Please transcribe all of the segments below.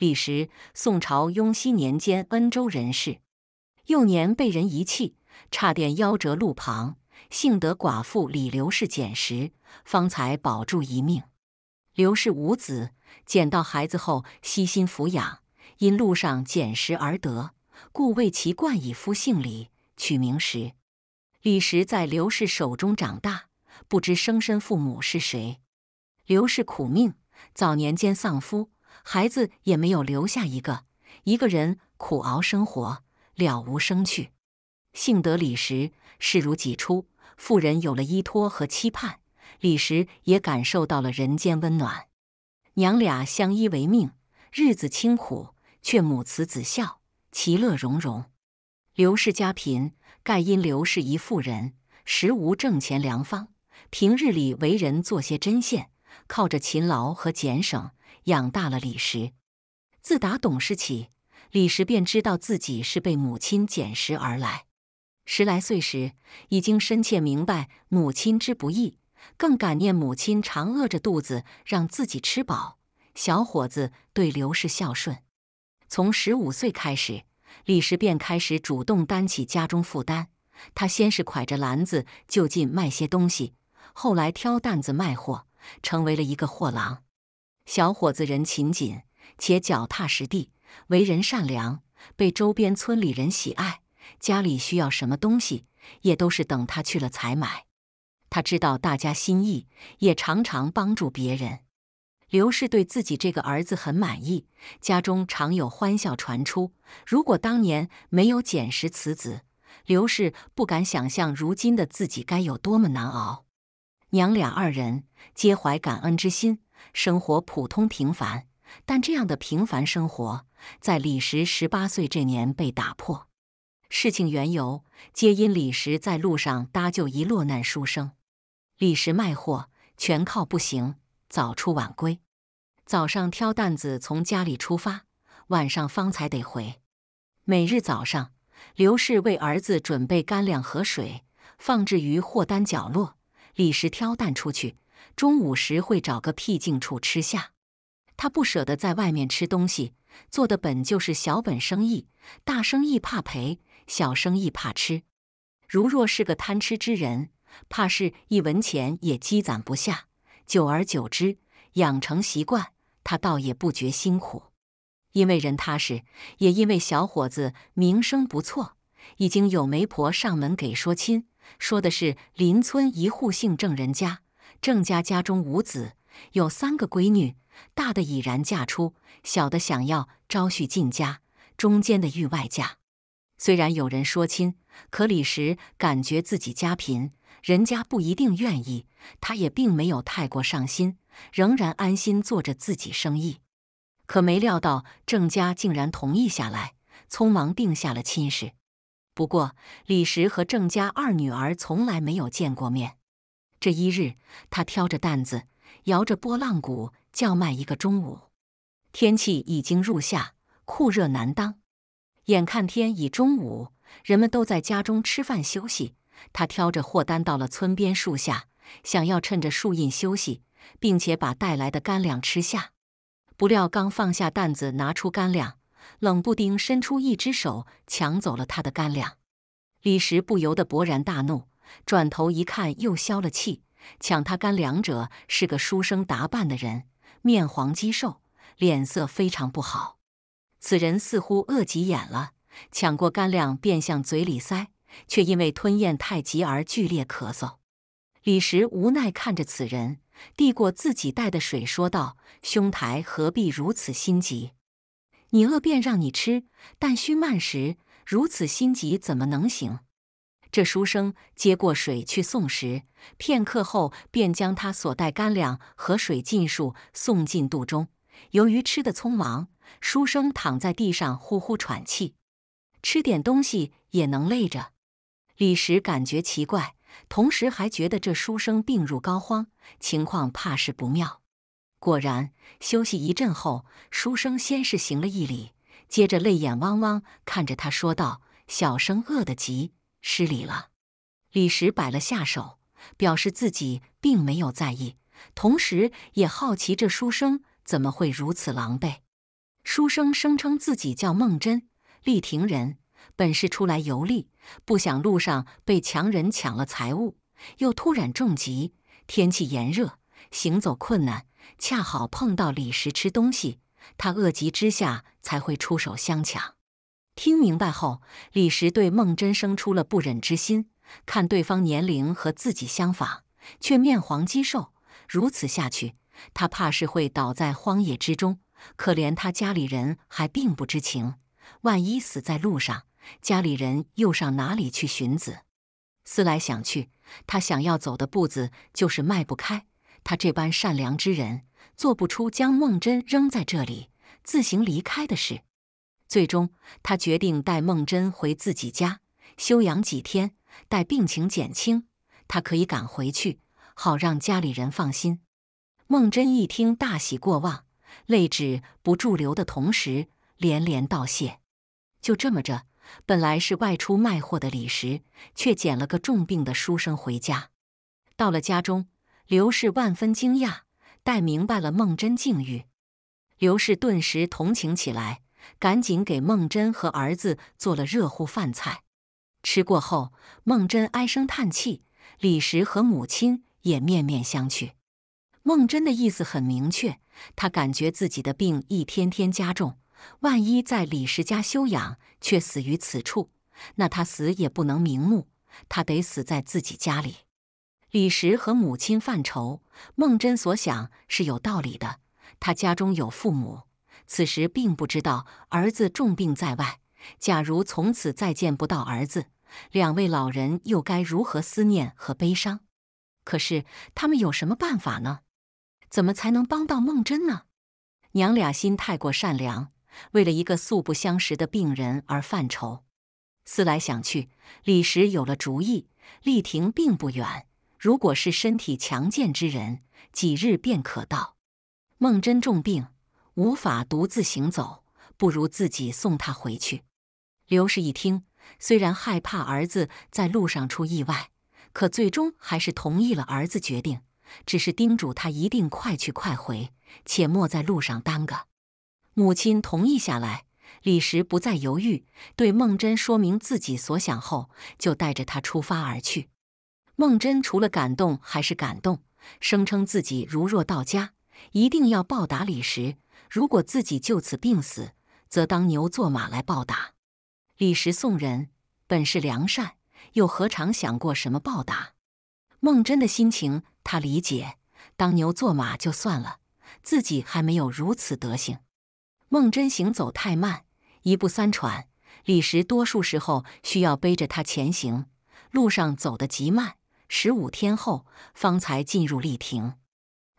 李时，宋朝雍熙年间，温州人士，幼年被人遗弃，差点夭折路旁，幸得寡妇李刘氏捡拾，方才保住一命。刘氏无子，捡到孩子后悉心抚养，因路上捡拾而得，故为其冠以夫姓李，取名石。李时在刘氏手中长大，不知生身父母是谁。刘氏苦命，早年间丧夫。孩子也没有留下一个，一个人苦熬生活，了无生趣。幸得李时视如己出，妇人有了依托和期盼，李时也感受到了人间温暖。娘俩相依为命，日子清苦，却母慈子孝，其乐融融。刘氏家贫，盖因刘氏一妇人，实无挣钱良方，平日里为人做些针线，靠着勤劳和俭省。养大了李石，自打懂事起，李石便知道自己是被母亲捡拾而来。十来岁时，已经深切明白母亲之不易，更感念母亲常饿着肚子让自己吃饱。小伙子对刘氏孝顺，从十五岁开始，李石便开始主动担起家中负担。他先是挎着篮子就近卖些东西，后来挑担子卖货，成为了一个货郎。小伙子人勤谨，且脚踏实地，为人善良，被周边村里人喜爱。家里需要什么东西，也都是等他去了才买。他知道大家心意，也常常帮助别人。刘氏对自己这个儿子很满意，家中常有欢笑传出。如果当年没有捡拾此子，刘氏不敢想象如今的自己该有多么难熬。娘俩二人皆怀感恩之心。生活普通平凡，但这样的平凡生活在李时十八岁这年被打破。事情缘由，皆因李时在路上搭救一落难书生。李时卖货全靠步行，早出晚归，早上挑担子从家里出发，晚上方才得回。每日早上，刘氏为儿子准备干粮和水，放置于货单角落，李时挑担出去。中午时会找个僻静处吃下，他不舍得在外面吃东西。做的本就是小本生意，大生意怕赔，小生意怕吃。如若是个贪吃之人，怕是一文钱也积攒不下。久而久之，养成习惯，他倒也不觉辛苦。因为人踏实，也因为小伙子名声不错，已经有媒婆上门给说亲，说的是邻村一户姓郑人家。郑家家中无子，有三个闺女，大的已然嫁出，小的想要招婿进家，中间的欲外嫁。虽然有人说亲，可李时感觉自己家贫，人家不一定愿意，他也并没有太过上心，仍然安心做着自己生意。可没料到郑家竟然同意下来，匆忙定下了亲事。不过，李时和郑家二女儿从来没有见过面。这一日，他挑着担子，摇着波浪鼓叫卖一个中午。天气已经入夏，酷热难当。眼看天已中午，人们都在家中吃饭休息，他挑着货担到了村边树下，想要趁着树荫休息，并且把带来的干粮吃下。不料刚放下担子，拿出干粮，冷不丁伸出一只手抢走了他的干粮。李石不由得勃然大怒。转头一看，又消了气。抢他干粮者是个书生打扮的人，面黄肌瘦，脸色非常不好。此人似乎饿急眼了，抢过干粮便向嘴里塞，却因为吞咽太急而剧烈咳嗽。李石无奈看着此人，递过自己带的水，说道：“兄台何必如此心急？你饿便让你吃，但须慢食。如此心急怎么能行？”这书生接过水去送时，片刻后便将他所带干粮和水尽数送进肚中。由于吃的匆忙，书生躺在地上呼呼喘气，吃点东西也能累着。李时感觉奇怪，同时还觉得这书生病入膏肓，情况怕是不妙。果然，休息一阵后，书生先是行了一礼，接着泪眼汪汪看着他说道：“小生饿得急。”失礼了，李石摆了下手，表示自己并没有在意，同时也好奇这书生怎么会如此狼狈。书生声称自己叫孟真，丽亭人，本是出来游历，不想路上被强人抢了财物，又突然重疾，天气炎热，行走困难，恰好碰到李石吃东西，他饿极之下才会出手相抢。听明白后，李石对孟真生出了不忍之心。看对方年龄和自己相仿，却面黄肌瘦，如此下去，他怕是会倒在荒野之中。可怜他家里人还并不知情，万一死在路上，家里人又上哪里去寻子？思来想去，他想要走的步子就是迈不开。他这般善良之人，做不出将孟真扔在这里自行离开的事。最终，他决定带孟真回自己家休养几天，待病情减轻，他可以赶回去，好让家里人放心。孟真一听，大喜过望，泪止不住流的同时，连连道谢。就这么着，本来是外出卖货的李石，却捡了个重病的书生回家。到了家中，刘氏万分惊讶，待明白了孟真境遇，刘氏顿时同情起来。赶紧给孟真和儿子做了热乎饭菜。吃过后，孟真唉声叹气，李石和母亲也面面相觑。孟真的意思很明确，他感觉自己的病一天天加重，万一在李石家休养却死于此处，那他死也不能瞑目，他得死在自己家里。李石和母亲犯愁，孟真所想是有道理的，他家中有父母。此时并不知道儿子重病在外，假如从此再见不到儿子，两位老人又该如何思念和悲伤？可是他们有什么办法呢？怎么才能帮到孟真呢？娘俩心太过善良，为了一个素不相识的病人而犯愁。思来想去，李时有了主意。丽亭并不远，如果是身体强健之人，几日便可到。孟真重病。无法独自行走，不如自己送他回去。刘氏一听，虽然害怕儿子在路上出意外，可最终还是同意了儿子决定，只是叮嘱他一定快去快回，且莫在路上耽搁。母亲同意下来，李时不再犹豫，对孟真说明自己所想后，就带着他出发而去。孟真除了感动还是感动，声称自己如若到家，一定要报答李时。如果自己就此病死，则当牛做马来报答。李时送人本是良善，又何尝想过什么报答？孟真的心情他理解，当牛做马就算了，自己还没有如此德行。孟真行走太慢，一步三喘，李时多数时候需要背着她前行，路上走得极慢。十五天后方才进入丽亭，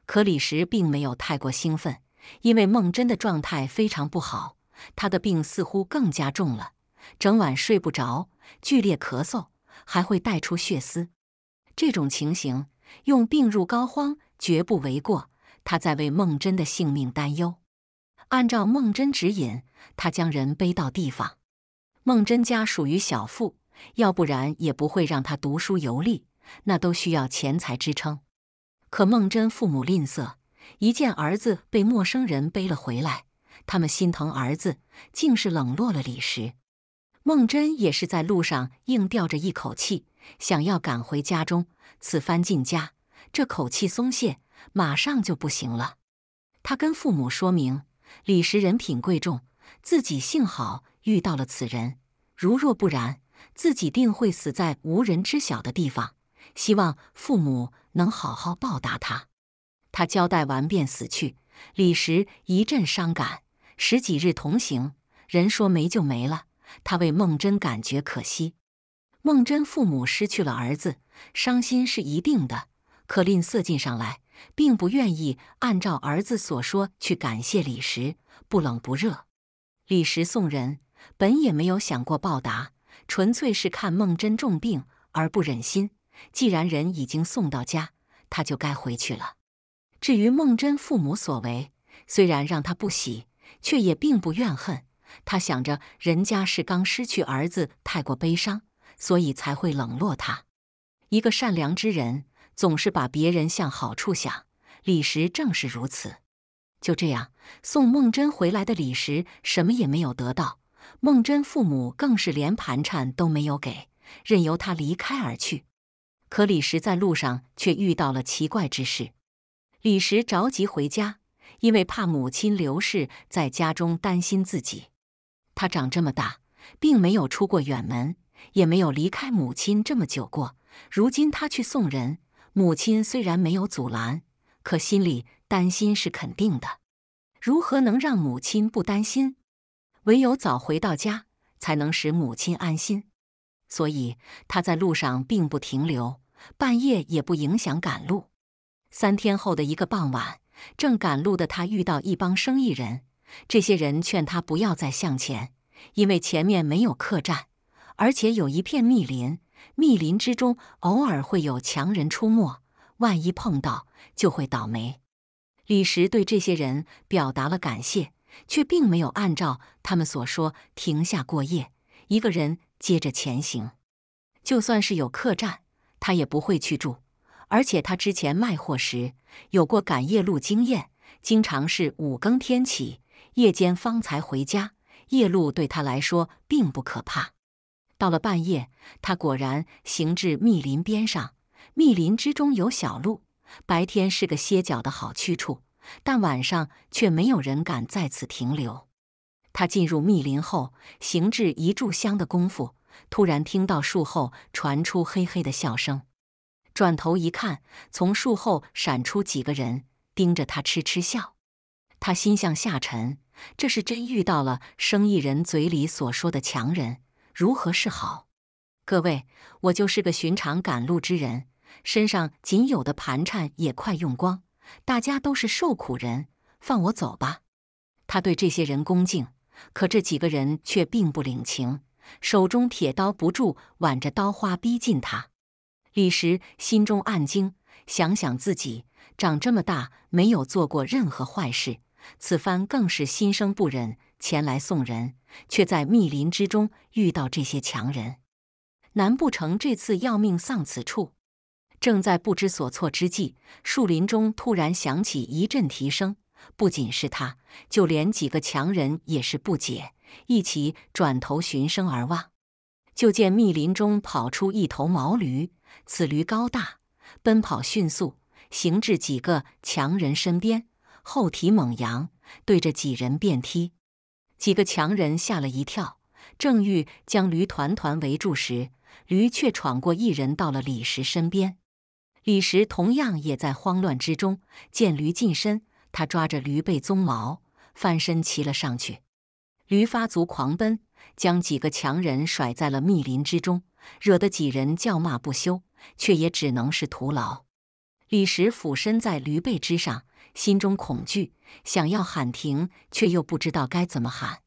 可李时并没有太过兴奋。因为孟真的状态非常不好，他的病似乎更加重了，整晚睡不着，剧烈咳嗽，还会带出血丝。这种情形用“病入膏肓”绝不为过。他在为孟真的性命担忧。按照孟真指引，他将人背到地方。孟真家属于小富，要不然也不会让他读书游历，那都需要钱财支撑。可孟真父母吝啬。一见儿子被陌生人背了回来，他们心疼儿子，竟是冷落了李时。孟真也是在路上硬吊着一口气，想要赶回家中。此番进家，这口气松懈，马上就不行了。他跟父母说明，李时人品贵重，自己幸好遇到了此人。如若不然，自己定会死在无人知晓的地方。希望父母能好好报答他。他交代完便死去，李石一阵伤感。十几日同行，人说没就没了，他为孟真感觉可惜。孟真父母失去了儿子，伤心是一定的，可吝啬劲上来，并不愿意按照儿子所说去感谢李石，不冷不热。李石送人本也没有想过报答，纯粹是看孟真重病而不忍心。既然人已经送到家，他就该回去了。至于孟真父母所为，虽然让他不喜，却也并不怨恨。他想着，人家是刚失去儿子，太过悲伤，所以才会冷落他。一个善良之人，总是把别人向好处想。李石正是如此。就这样，送孟真回来的李石什么也没有得到，孟真父母更是连盘缠都没有给，任由他离开而去。可李石在路上却遇到了奇怪之事。李石着急回家，因为怕母亲刘氏在家中担心自己。他长这么大，并没有出过远门，也没有离开母亲这么久过。如今他去送人，母亲虽然没有阻拦，可心里担心是肯定的。如何能让母亲不担心？唯有早回到家，才能使母亲安心。所以他在路上并不停留，半夜也不影响赶路。三天后的一个傍晚，正赶路的他遇到一帮生意人。这些人劝他不要再向前，因为前面没有客栈，而且有一片密林。密林之中偶尔会有强人出没，万一碰到就会倒霉。李石对这些人表达了感谢，却并没有按照他们所说停下过夜。一个人接着前行，就算是有客栈，他也不会去住。而且他之前卖货时有过赶夜路经验，经常是五更天起，夜间方才回家。夜路对他来说并不可怕。到了半夜，他果然行至密林边上。密林之中有小路，白天是个歇脚的好去处，但晚上却没有人敢在此停留。他进入密林后，行至一炷香的功夫，突然听到树后传出嘿嘿的笑声。转头一看，从树后闪出几个人，盯着他痴痴笑。他心向下沉，这是真遇到了生意人嘴里所说的强人，如何是好？各位，我就是个寻常赶路之人，身上仅有的盘缠也快用光。大家都是受苦人，放我走吧。他对这些人恭敬，可这几个人却并不领情，手中铁刀不住挽着刀花逼近他。李时心中暗惊，想想自己长这么大没有做过任何坏事，此番更是心生不忍前来送人，却在密林之中遇到这些强人，难不成这次要命丧此处？正在不知所措之际，树林中突然响起一阵啼声。不仅是他，就连几个强人也是不解，一起转头寻声而望，就见密林中跑出一头毛驴。此驴高大，奔跑迅速，行至几个强人身边，后蹄猛扬，对着几人便踢。几个强人吓了一跳，正欲将驴团团围住时，驴却闯过一人，到了李石身边。李石同样也在慌乱之中，见驴近身，他抓着驴背鬃毛，翻身骑了上去。驴发足狂奔，将几个强人甩在了密林之中。惹得几人叫骂不休，却也只能是徒劳。李时俯身在驴背之上，心中恐惧，想要喊停，却又不知道该怎么喊。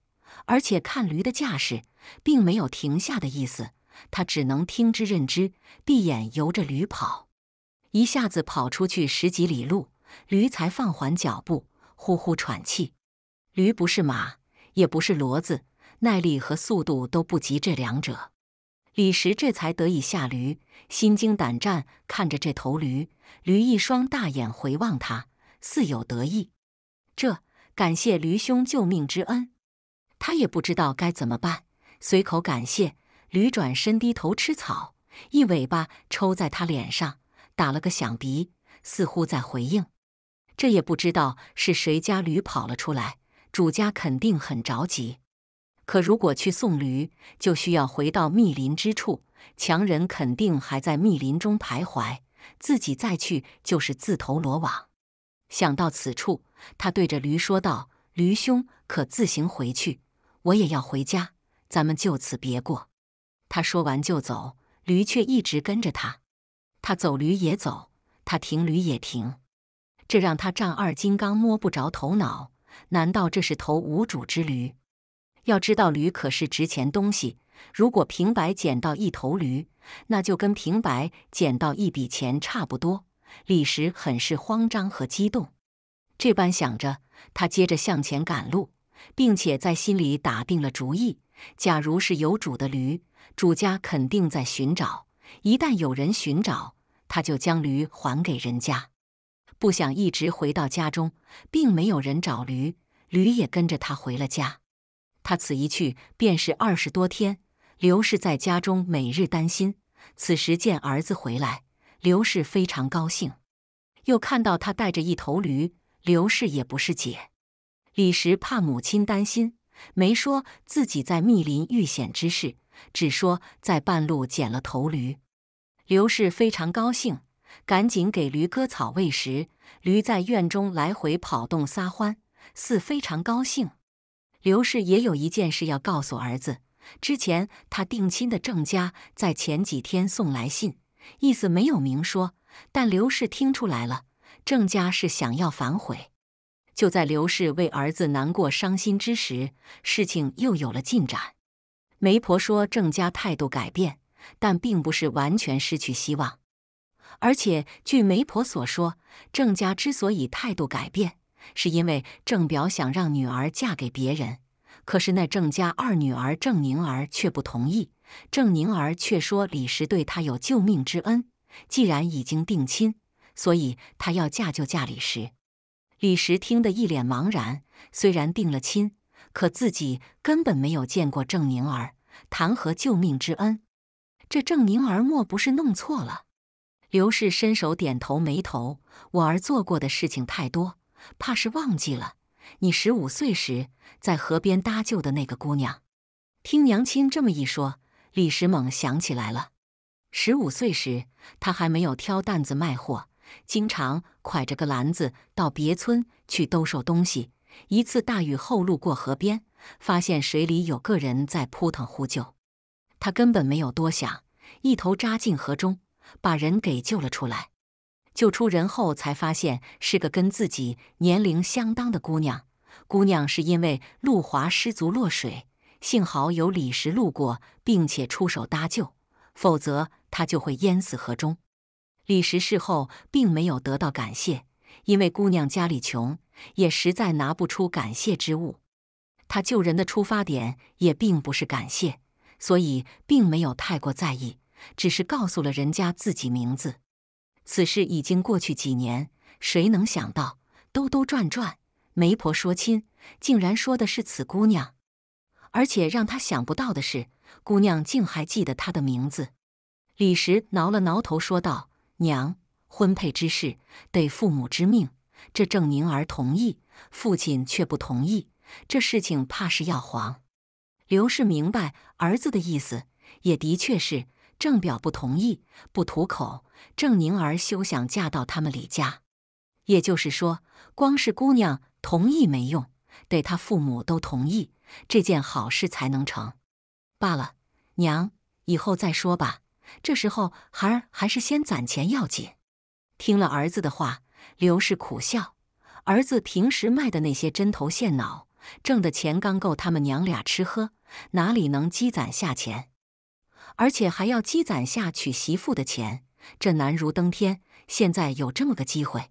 而且看驴的架势，并没有停下的意思，他只能听之任之，闭眼由着驴跑。一下子跑出去十几里路，驴才放缓脚步，呼呼喘气。驴不是马，也不是骡子，耐力和速度都不及这两者。李石这才得以下驴，心惊胆战看着这头驴，驴一双大眼回望他，似有得意。这感谢驴兄救命之恩，他也不知道该怎么办，随口感谢。驴转身低头吃草，一尾巴抽在他脸上，打了个响鼻，似乎在回应。这也不知道是谁家驴跑了出来，主家肯定很着急。可如果去送驴，就需要回到密林之处。强人肯定还在密林中徘徊，自己再去就是自投罗网。想到此处，他对着驴说道：“驴兄，可自行回去，我也要回家，咱们就此别过。”他说完就走，驴却一直跟着他。他走驴也走，他停驴也停，这让他丈二金刚摸不着头脑。难道这是头无主之驴？要知道驴可是值钱东西，如果平白捡到一头驴，那就跟平白捡到一笔钱差不多。李石很是慌张和激动，这般想着，他接着向前赶路，并且在心里打定了主意：假如是有主的驴，主家肯定在寻找；一旦有人寻找，他就将驴还给人家。不想一直回到家中，并没有人找驴，驴也跟着他回了家。他此一去便是二十多天，刘氏在家中每日担心。此时见儿子回来，刘氏非常高兴。又看到他带着一头驴，刘氏也不是解。李时怕母亲担心，没说自己在密林遇险之事，只说在半路捡了头驴。刘氏非常高兴，赶紧给驴割草喂食。驴在院中来回跑动撒欢，似非常高兴。刘氏也有一件事要告诉儿子。之前他定亲的郑家在前几天送来信，意思没有明说，但刘氏听出来了，郑家是想要反悔。就在刘氏为儿子难过伤心之时，事情又有了进展。媒婆说郑家态度改变，但并不是完全失去希望。而且据媒婆所说，郑家之所以态度改变。是因为郑表想让女儿嫁给别人，可是那郑家二女儿郑宁儿却不同意。郑宁儿却说李石对她有救命之恩，既然已经定亲，所以她要嫁就嫁李石。李石听得一脸茫然，虽然定了亲，可自己根本没有见过郑宁儿，谈何救命之恩？这郑宁儿莫不是弄错了？刘氏伸手点头，没头，我儿做过的事情太多。怕是忘记了，你十五岁时在河边搭救的那个姑娘。听娘亲这么一说，李时猛想起来了。十五岁时，他还没有挑担子卖货，经常挎着个篮子到别村去兜售东西。一次大雨后路过河边，发现水里有个人在扑腾呼救。他根本没有多想，一头扎进河中，把人给救了出来。救出人后，才发现是个跟自己年龄相当的姑娘。姑娘是因为路滑失足落水，幸好有李石路过并且出手搭救，否则她就会淹死河中。李石事后并没有得到感谢，因为姑娘家里穷，也实在拿不出感谢之物。他救人的出发点也并不是感谢，所以并没有太过在意，只是告诉了人家自己名字。此事已经过去几年，谁能想到兜兜转转，媒婆说亲，竟然说的是此姑娘，而且让他想不到的是，姑娘竟还记得他的名字。李时挠了挠头，说道：“娘，婚配之事得父母之命，这郑宁儿同意，父亲却不同意，这事情怕是要黄。”刘氏明白儿子的意思，也的确是郑表不同意，不吐口。郑宁儿休想嫁到他们李家，也就是说，光是姑娘同意没用，得她父母都同意，这件好事才能成。罢了，娘，以后再说吧。这时候，孩儿还是先攒钱要紧。听了儿子的话，刘氏苦笑：，儿子平时卖的那些针头线脑，挣的钱刚够他们娘俩吃喝，哪里能积攒下钱？而且还要积攒下娶媳妇的钱。这难如登天，现在有这么个机会，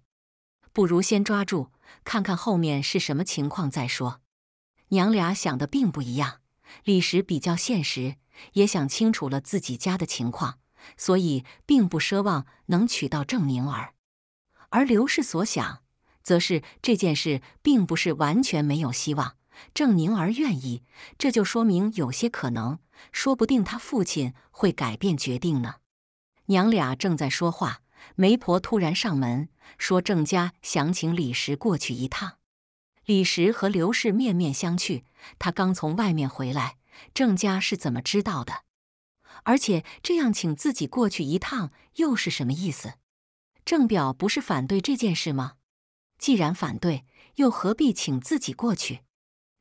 不如先抓住，看看后面是什么情况再说。娘俩想的并不一样，李石比较现实，也想清楚了自己家的情况，所以并不奢望能娶到郑宁儿。而刘氏所想，则是这件事并不是完全没有希望，郑宁儿愿意，这就说明有些可能，说不定他父亲会改变决定呢。娘俩正在说话，媒婆突然上门说：“郑家想请李石过去一趟。”李石和刘氏面面相觑。他刚从外面回来，郑家是怎么知道的？而且这样请自己过去一趟又是什么意思？郑表不是反对这件事吗？既然反对，又何必请自己过去？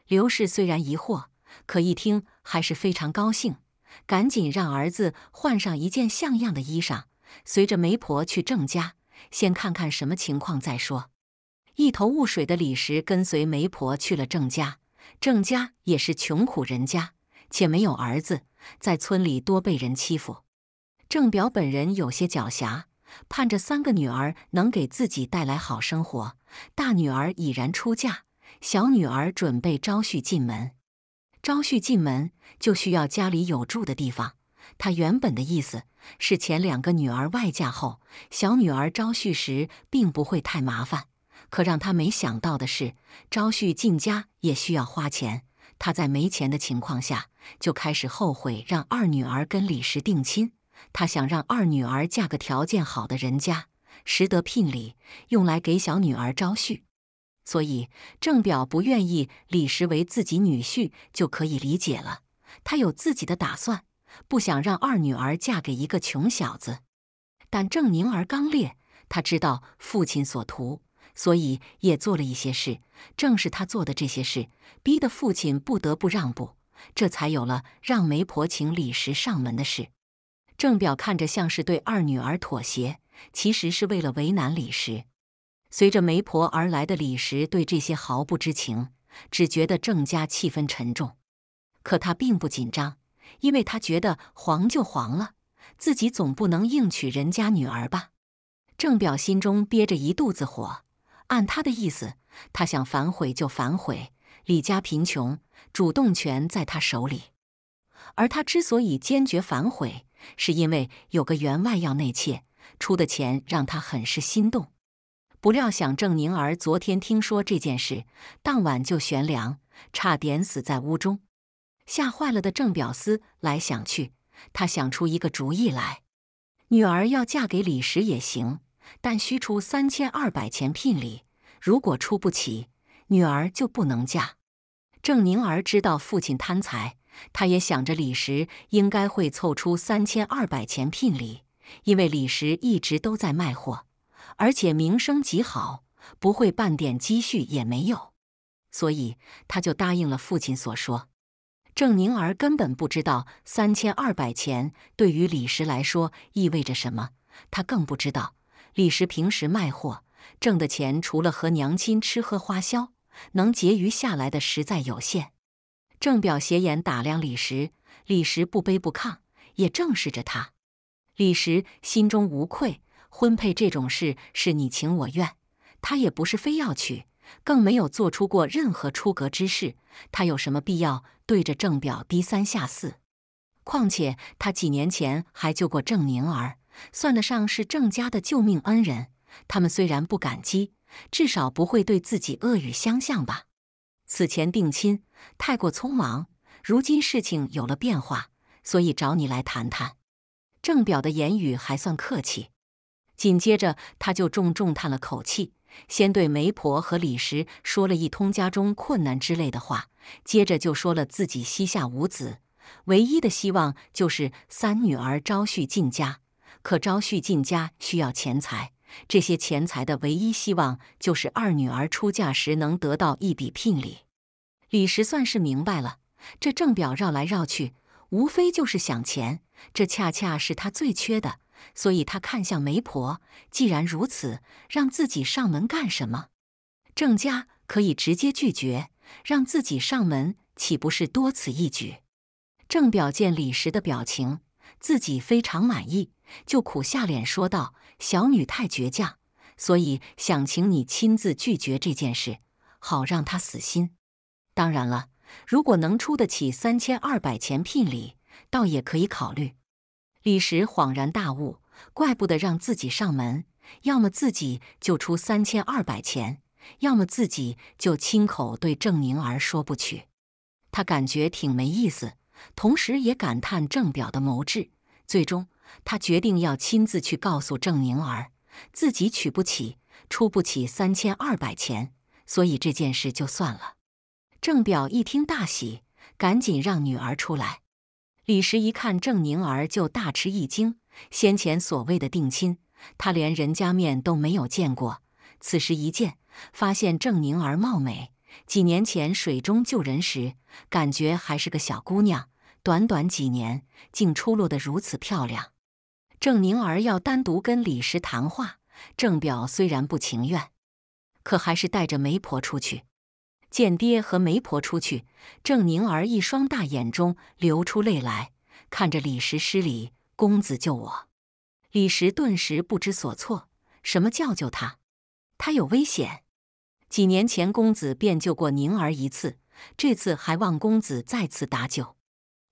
刘氏虽然疑惑，可一听还是非常高兴。赶紧让儿子换上一件像样的衣裳，随着媒婆去郑家，先看看什么情况再说。一头雾水的李石跟随媒婆去了郑家。郑家也是穷苦人家，且没有儿子，在村里多被人欺负。郑表本人有些狡黠，盼着三个女儿能给自己带来好生活。大女儿已然出嫁，小女儿准备招婿进门。招婿进门就需要家里有住的地方。他原本的意思是前两个女儿外嫁后，小女儿招婿时并不会太麻烦。可让他没想到的是，招婿进家也需要花钱。他在没钱的情况下，就开始后悔让二女儿跟李石定亲。他想让二女儿嫁个条件好的人家，识得聘礼用来给小女儿招婿。所以，郑表不愿意李石为自己女婿，就可以理解了。他有自己的打算，不想让二女儿嫁给一个穷小子。但郑宁儿刚烈，他知道父亲所图，所以也做了一些事。正是他做的这些事，逼得父亲不得不让步，这才有了让媒婆请李石上门的事。郑表看着像是对二女儿妥协，其实是为了为难李石。随着媒婆而来的李石对这些毫不知情，只觉得郑家气氛沉重，可他并不紧张，因为他觉得黄就黄了，自己总不能硬娶人家女儿吧。郑表心中憋着一肚子火，按他的意思，他想反悔就反悔。李家贫穷，主动权在他手里，而他之所以坚决反悔，是因为有个员外要内妾，出的钱让他很是心动。不料想，郑宁儿昨天听说这件事，当晚就悬梁，差点死在屋中。吓坏了的郑表思来想去，他想出一个主意来：女儿要嫁给李石也行，但需出三千二百钱聘礼。如果出不起，女儿就不能嫁。郑宁儿知道父亲贪财，他也想着李石应该会凑出三千二百钱聘礼，因为李石一直都在卖货。而且名声极好，不会半点积蓄也没有，所以他就答应了父亲所说。郑宁儿根本不知道三千二百钱对于李石来说意味着什么，他更不知道李石平时卖货挣的钱，除了和娘亲吃喝花销，能结余下来的实在有限。郑表斜眼打量李石，李石不卑不亢，也正视着他。李石心中无愧。婚配这种事是你情我愿，他也不是非要娶，更没有做出过任何出格之事，他有什么必要对着郑表低三下四？况且他几年前还救过郑宁儿，算得上是郑家的救命恩人。他们虽然不感激，至少不会对自己恶语相向吧？此前定亲太过匆忙，如今事情有了变化，所以找你来谈谈。郑表的言语还算客气。紧接着，他就重重叹了口气，先对媒婆和李石说了一通家中困难之类的话，接着就说了自己膝下无子，唯一的希望就是三女儿招婿进家。可招婿进家需要钱财，这些钱财的唯一希望就是二女儿出嫁时能得到一笔聘礼。李石算是明白了，这郑表绕来绕去，无非就是想钱，这恰恰是他最缺的。所以他看向媒婆，既然如此，让自己上门干什么？郑家可以直接拒绝，让自己上门，岂不是多此一举？郑表见李时的表情，自己非常满意，就苦下脸说道：“小女太倔强，所以想请你亲自拒绝这件事，好让他死心。当然了，如果能出得起三千二百钱聘礼，倒也可以考虑。”李石恍然大悟，怪不得让自己上门，要么自己就出三千二百钱，要么自己就亲口对郑宁儿说不娶。他感觉挺没意思，同时也感叹郑表的谋智。最终，他决定要亲自去告诉郑宁儿，自己娶不起，出不起三千二百钱，所以这件事就算了。郑表一听大喜，赶紧让女儿出来。李石一看郑宁儿，就大吃一惊。先前所谓的定亲，他连人家面都没有见过。此时一见，发现郑宁儿貌美。几年前水中救人时，感觉还是个小姑娘，短短几年，竟出落得如此漂亮。郑宁儿要单独跟李石谈话，郑表虽然不情愿，可还是带着媒婆出去。见爹和媒婆出去，郑宁儿一双大眼中流出泪来，看着李石施礼：“公子救我！”李石顿时不知所措：“什么叫救他？他有危险？几年前公子便救过宁儿一次，这次还望公子再次搭救。”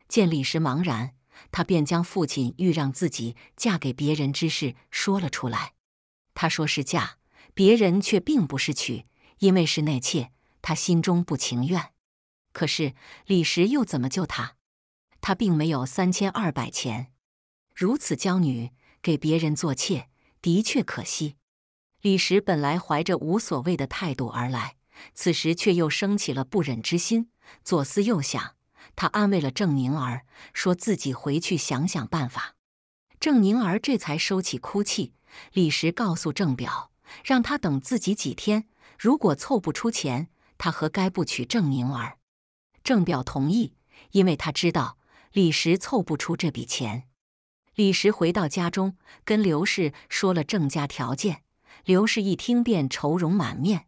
见李石茫然，他便将父亲欲让自己嫁给别人之事说了出来。他说是嫁别人，却并不是娶，因为是内妾。他心中不情愿，可是李石又怎么救他？他并没有三千二百钱，如此娇女给别人做妾，的确可惜。李石本来怀着无所谓的态度而来，此时却又生起了不忍之心。左思右想，他安慰了郑宁儿，说自己回去想想办法。郑宁儿这才收起哭泣。李石告诉郑表，让他等自己几天，如果凑不出钱。他何该不娶郑宁儿？郑表同意，因为他知道李石凑不出这笔钱。李石回到家中，跟刘氏说了郑家条件。刘氏一听便愁容满面。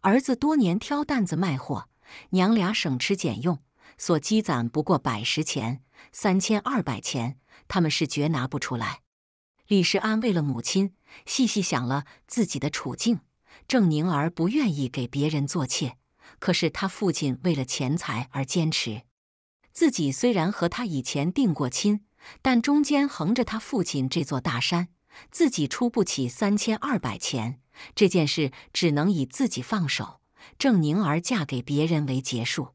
儿子多年挑担子卖货，娘俩省吃俭用，所积攒不过百十钱，三千二百钱他们是绝拿不出来。李石安慰了母亲，细细想了自己的处境。郑宁儿不愿意给别人做妾。可是他父亲为了钱财而坚持，自己虽然和他以前定过亲，但中间横着他父亲这座大山，自己出不起三千二百钱，这件事只能以自己放手，郑宁儿嫁给别人为结束。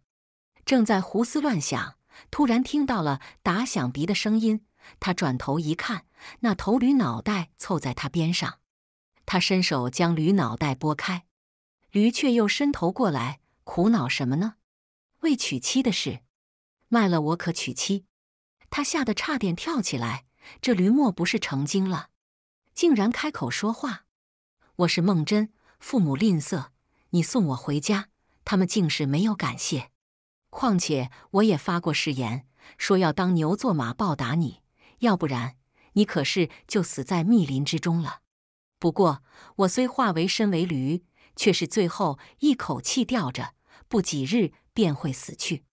正在胡思乱想，突然听到了打响鼻的声音，他转头一看，那头驴脑袋凑在他边上，他伸手将驴脑袋拨开，驴却又伸头过来。苦恼什么呢？未娶妻的事，卖了我可娶妻。他吓得差点跳起来。这驴莫不是成精了，竟然开口说话？我是梦真，父母吝啬，你送我回家，他们竟是没有感谢。况且我也发过誓言，说要当牛做马报答你。要不然，你可是就死在密林之中了。不过我虽化为身为驴，却是最后一口气吊着。不几日便会死去。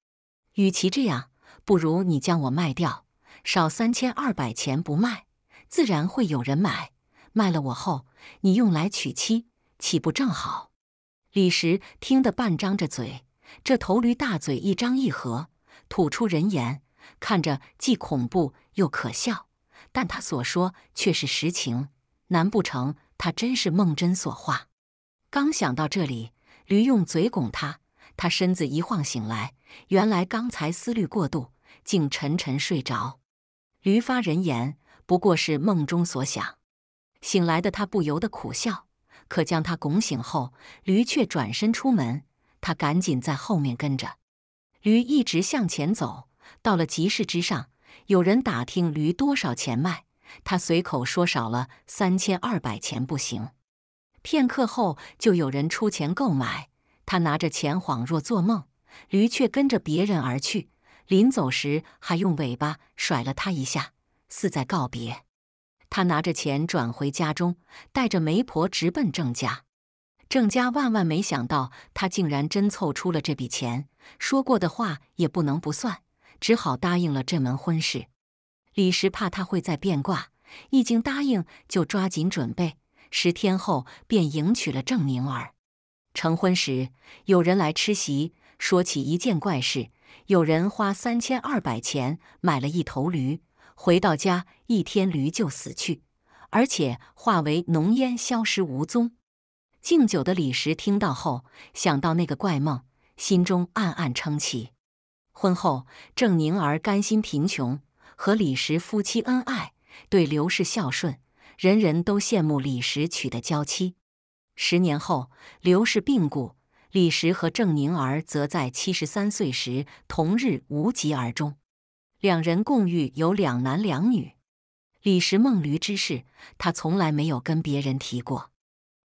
与其这样，不如你将我卖掉，少三千二百钱不卖，自然会有人买。卖了我后，你用来娶妻，岂不正好？李石听得半张着嘴，这头驴大嘴一张一合，吐出人言，看着既恐怖又可笑，但他所说却是实情。难不成他真是梦真所化？刚想到这里，驴用嘴拱他。他身子一晃醒来，原来刚才思虑过度，竟沉沉睡着。驴发人言，不过是梦中所想。醒来的他不由得苦笑。可将他拱醒后，驴却转身出门，他赶紧在后面跟着。驴一直向前走，到了集市之上，有人打听驴多少钱卖，他随口说少了三千二百钱不行。片刻后，就有人出钱购买。他拿着钱，恍若做梦，驴却跟着别人而去。临走时，还用尾巴甩了他一下，似在告别。他拿着钱转回家中，带着媒婆直奔郑家。郑家万万没想到，他竟然真凑出了这笔钱，说过的话也不能不算，只好答应了这门婚事。李时怕他会再变卦，一经答应就抓紧准备。十天后，便迎娶了郑宁儿。成婚时，有人来吃席，说起一件怪事：有人花三千二百钱买了一头驴，回到家一天驴就死去，而且化为浓烟消失无踪。敬酒的李石听到后，想到那个怪梦，心中暗暗称奇。婚后，郑宁儿甘心贫穷，和李石夫妻恩爱，对刘氏孝顺，人人都羡慕李石娶的娇妻。十年后，刘氏病故，李石和郑宁儿则在七十三岁时同日无疾而终。两人共育有两男两女。李石梦驴之事，他从来没有跟别人提过。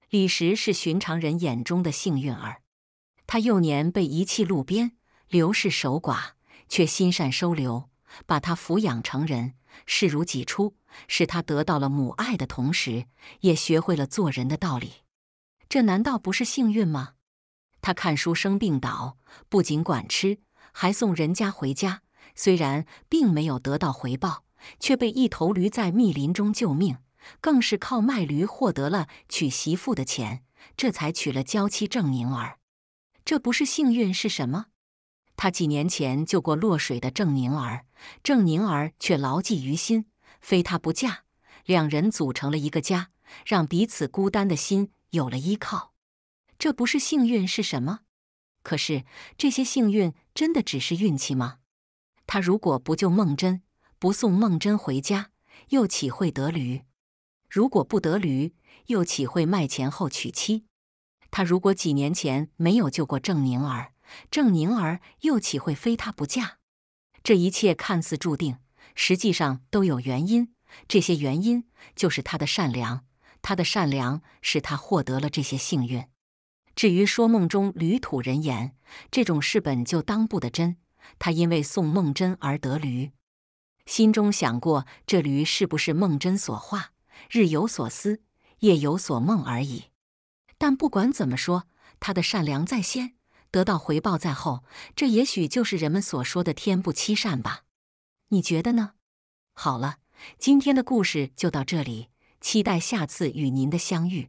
李石是寻常人眼中的幸运儿，他幼年被遗弃路边，刘氏守寡却心善收留，把他抚养成人，视如己出，使他得到了母爱的同时，也学会了做人的道理。这难道不是幸运吗？他看书生病倒，不仅管吃，还送人家回家。虽然并没有得到回报，却被一头驴在密林中救命，更是靠卖驴获得了娶媳妇的钱，这才娶了娇妻郑宁儿。这不是幸运是什么？他几年前救过落水的郑宁儿，郑宁儿却牢记于心，非他不嫁，两人组成了一个家，让彼此孤单的心。有了依靠，这不是幸运是什么？可是这些幸运真的只是运气吗？他如果不救孟真，不送孟真回家，又岂会得驴？如果不得驴，又岂会卖钱后娶妻？他如果几年前没有救过郑宁儿，郑宁儿又岂会非他不嫁？这一切看似注定，实际上都有原因。这些原因就是他的善良。他的善良使他获得了这些幸运。至于说梦中驴土人言这种事本就当不得真，他因为送梦真而得驴，心中想过这驴是不是梦真所画，日有所思，夜有所梦而已。但不管怎么说，他的善良在先，得到回报在后，这也许就是人们所说的天不欺善吧？你觉得呢？好了，今天的故事就到这里。期待下次与您的相遇。